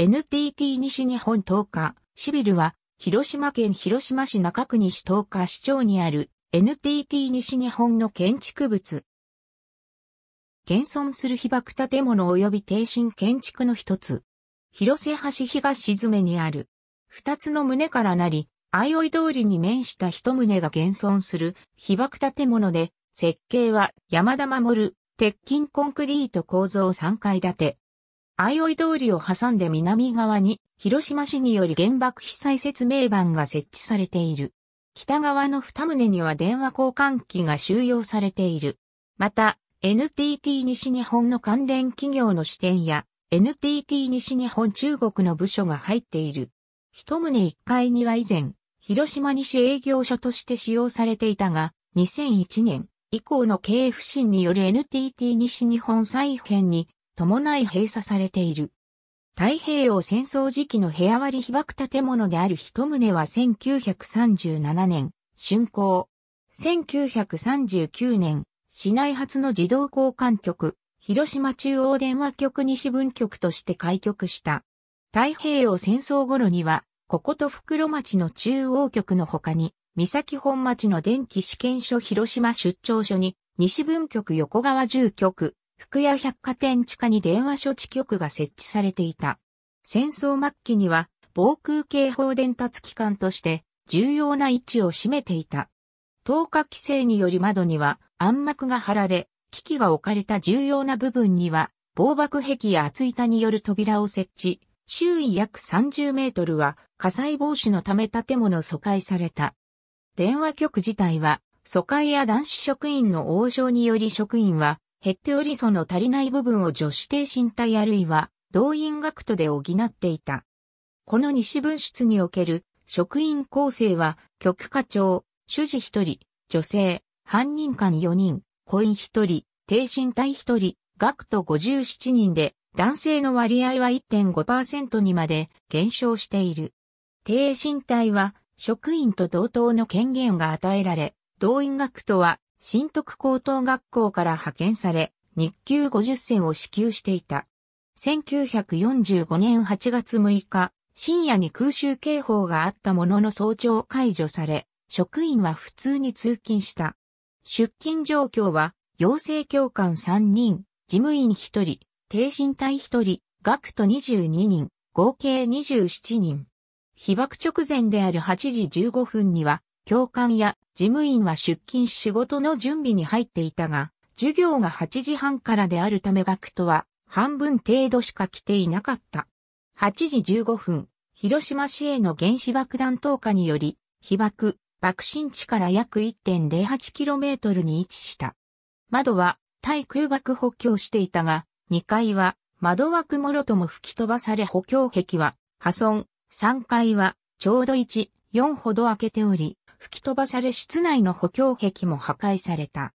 NTT 西日本東日、シビルは、広島県広島市中区西東日市長にある NTT 西日本の建築物。現存する被爆建物及び低身建築の一つ。広瀬橋東沈めにある。二つの棟からなり、相生通りに面した一棟が現存する被爆建物で、設計は山田守、鉄筋コンクリート構造3階建て。相生通りを挟んで南側に、広島市により原爆被災説明板が設置されている。北側の二棟には電話交換機が収容されている。また、NTT 西日本の関連企業の支店や、NTT 西日本中国の部署が入っている。一棟一階には以前、広島西営業所として使用されていたが、2001年以降の経営不振による NTT 西日本再編に伴い閉鎖されている。太平洋戦争時期の部屋割り被爆建物である一棟は1937年、竣工。1939年、市内初の児童交換局、広島中央電話局西分局として開局した。太平洋戦争頃には、ここと袋町の中央局の他に、三崎本町の電気試験所広島出張所に、西分局横川住局、福屋百貨店地下に電話処置局が設置されていた。戦争末期には防空警報伝達機関として重要な位置を占めていた。投下規制により窓には暗幕が張られ、機器が置かれた重要な部分には防爆壁や厚板による扉を設置、周囲約30メートルは火災防止のため建物疎開された。電話局自体は疎開や男子職員の応召により職員は減っておりその足りない部分を女子低身体あるいは動員学徒で補っていた。この西分室における職員構成は局課長、主事一人、女性、犯人官4人、コイン一人、低身体一人、学徒57人で男性の割合は1.5%にまで減少している。低身体は職員と同等の権限が与えられ、動員学徒は新徳高等学校から派遣され、日給50銭を支給していた。1945年8月6日、深夜に空襲警報があったものの早朝解除され、職員は普通に通勤した。出勤状況は、行政教官3人、事務員1人、低身隊1人、学徒22人、合計27人。被爆直前である8時15分には、教官や事務員は出勤仕事の準備に入っていたが、授業が8時半からであるため学徒は半分程度しか来ていなかった。8時15分、広島市への原子爆弾投下により、被爆、爆心地から約 1.08km に位置した。窓は対空爆補強していたが、2階は窓枠もろとも吹き飛ばされ補強壁は破損、3階はちょうど1、4ほど開けており、吹き飛ばされ室内の補強壁も破壊された。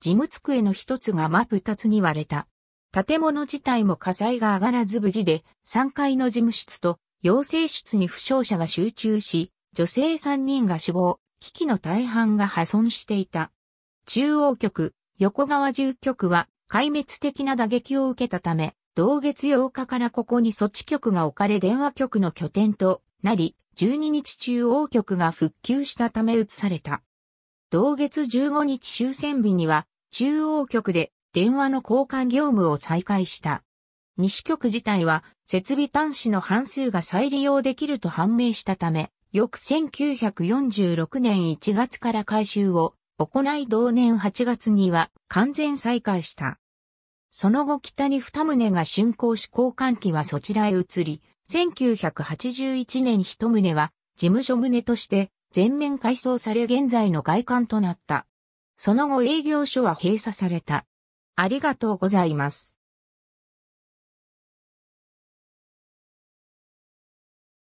事務机の一つが真二つに割れた。建物自体も火災が上がらず無事で、3階の事務室と養成室に負傷者が集中し、女性3人が死亡、機器の大半が破損していた。中央局、横川住局は壊滅的な打撃を受けたため、同月8日からここに措置局が置かれ電話局の拠点となり、12日中央局が復旧したため移された。同月15日終戦日には、中央局で電話の交換業務を再開した。西局自体は設備端子の半数が再利用できると判明したため、翌1946年1月から改修を行い同年8月には完全再開した。その後北に二棟が竣工し交換機はそちらへ移り、1981年一棟は事務所棟として全面改装され現在の外観となった。その後営業所は閉鎖された。ありがとうございます。